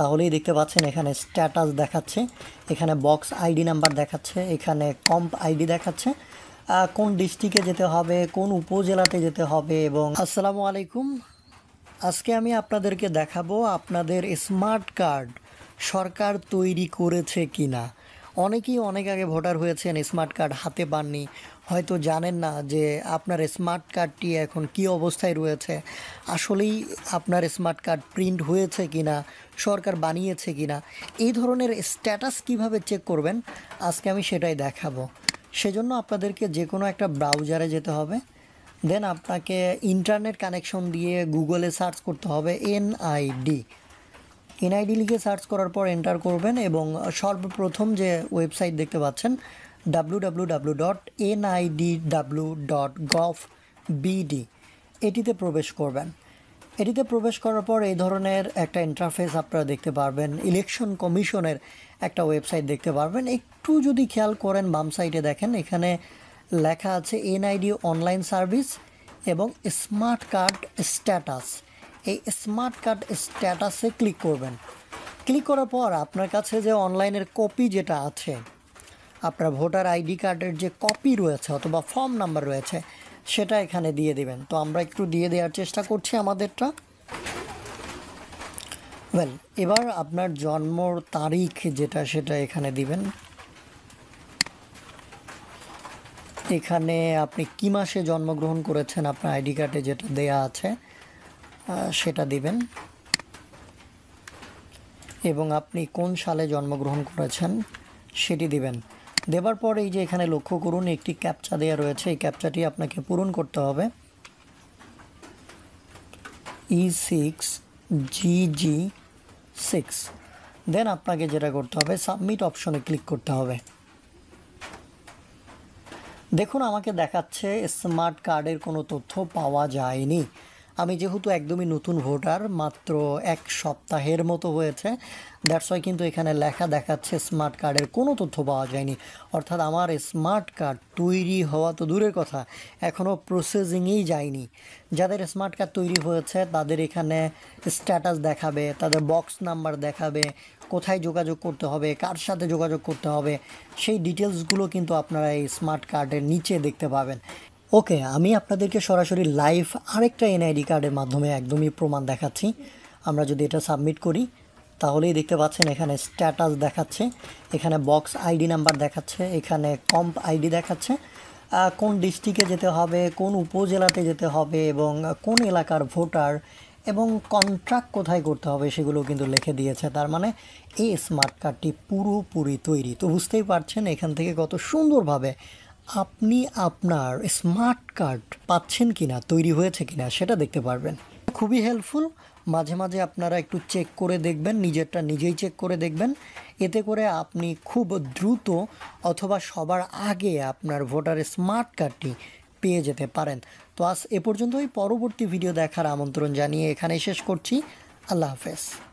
তাহলেই দেখতে পাচ্ছেন এখানে স্ট্যাটাস দেখাচ্ছে এখানে বক্স আইডি নাম্বার দেখাচ্ছে এখানে কম্প আইডি দেখাচ্ছে কোন ডিস্ট্রিক্টে যেতে হবে কোন উপজেলাতে যেতে হবে এবং আসসালামু আলাইকুম আজকে আমি আপনাদেরকে দেখাবো আপনাদের স্মার্ট কার্ড সরকার তৈরি করেছে কিনা অনেকেই অনেক আগে ভোটার হয়েছেন স্মার্ট কার্ড হাতে পাননি হয়তো জানেন না যে আপনার স্মার্ট কার্ডটি এখন কি অবস্থায় রয়েছে আসলেই আপনার স্মার্ট কার্ড প্রিন্ট হয়েছে কি না সরকার বানিয়েছে কি না এই ধরনের স্ট্যাটাস কিভাবে চেক করবেন আজকে আমি সেটাই দেখাবো সেজন্য আপনাদেরকে যে কোনো একটা ব্রাউজারে যেতে হবে দেন আপনাকে ইন্টারনেট কানেকশন দিয়ে গুগলে সার্চ করতে হবে এনআইডি এনআইডি লিখে সার্চ করার পর এন্টার করবেন এবং সর্বপ্রথম যে ওয়েবসাইট দেখতে পাচ্ছেন ডাব্লু ডট ডট এটিতে প্রবেশ করবেন এটিতে প্রবেশ করার পর এই ধরনের একটা ইন্টারফেস আপনারা দেখতে পারবেন ইলেকশন কমিশনের একটা ওয়েবসাইট দেখতে পারবেন একটু যদি খেয়াল করেন বাম সাইডে দেখেন এখানে লেখা আছে এনআইডি অনলাইন সার্ভিস এবং স্মার্ট কার্ড স্ট্যাটাস এই স্মার্ট কার্ড স্ট্যাটাসে ক্লিক করবেন ক্লিক করার পর আপনার কাছে যে অনলাইনের কপি যেটা আছে আপনার ভোটার আইডি কার্ডের যে কপি রয়েছে অথবা ফর্ম নাম্বার রয়েছে সেটা এখানে দিয়ে দিবেন তো আমরা একটু দিয়ে দেওয়ার চেষ্টা করছি আমাদেরটা ওয়েল এবার আপনার জন্ম তারিখ যেটা সেটা এখানে দিবেন এখানে আপনি কী মাসে জন্মগ্রহণ করেছেন আপনার আইডি কার্ডে যেটা দেয়া আছে সেটা দিবেন এবং আপনি কোন সালে জন্মগ্রহণ করেছেন সেটি দিবেন দেবার পর এই যে এখানে লক্ষ্য করুন একটি ক্যাপচা দেওয়া রয়েছে এই ক্যাপচাটি আপনাকে পূরণ করতে হবে ই সিক্স জি জি সিক্স দেন আপনাকে যেটা করতে হবে সাবমিট অপশনে ক্লিক করতে হবে দেখুন আমাকে দেখাচ্ছে স্মার্ট কার্ডের কোনো তথ্য পাওয়া যায়নি আমি যেহেতু একদমই নতুন ভোটার মাত্র এক সপ্তাহের মতো হয়েছে দ্যাটস ওয়াই কিন্তু এখানে লেখা দেখাচ্ছে স্মার্ট কার্ডের কোনো তথ্য পাওয়া যায়নি অর্থাৎ আমার স্মার্ট কার্ড তৈরি হওয়া তো দূরের কথা এখনও প্রসেসিংয়েই যায়নি যাদের স্মার্ট কার্ড তৈরি হয়েছে তাদের এখানে স্ট্যাটাস দেখাবে তাদের বক্স নাম্বার দেখাবে কোথায় যোগাযোগ করতে হবে কার সাথে যোগাযোগ করতে হবে সেই ডিটেলসগুলো কিন্তু আপনারা এই স্মার্ট কার্ডের নিচে দেখতে পাবেন ওকে আমি আপনাদেরকে সরাসরি লাইভ আরেকটা এনআইডি কার্ডের মাধ্যমে একদমই প্রমাণ দেখাচ্ছি আমরা যদি এটা সাবমিট করি তাহলেই দেখতে পাচ্ছেন এখানে স্ট্যাটাস দেখাচ্ছে এখানে বক্স আইডি নাম্বার দেখাচ্ছে এখানে কম্প আইডি দেখাচ্ছে কোন ডিস্ট্রিক্টে যেতে হবে কোন উপজেলাতে যেতে হবে এবং কোন এলাকার ভোটার এবং কন্ট্রাক্ট কোথায় করতে হবে সেগুলো কিন্তু লিখে দিয়েছে তার মানে এই স্মার্ট কার্ডটি পুরোপুরি তৈরি তো বুঝতেই পারছেন এখান থেকে কত সুন্দরভাবে আপনি আপনার স্মার্ট কার্ড পাচ্ছেন কি না তৈরি হয়েছে কি না সেটা দেখতে পারবেন খুবই হেল্পফুল মাঝে মাঝে আপনারা একটু চেক করে দেখবেন নিজেরটা নিজেই চেক করে দেখবেন এতে করে আপনি খুব দ্রুত অথবা সবার আগে আপনার ভোটার স্মার্ট কার্ডটি পেয়ে যেতে পারেন তো আজ এ পর্যন্তই পরবর্তী ভিডিও দেখার আমন্ত্রণ জানিয়ে এখানে শেষ করছি আল্লাহ হাফেজ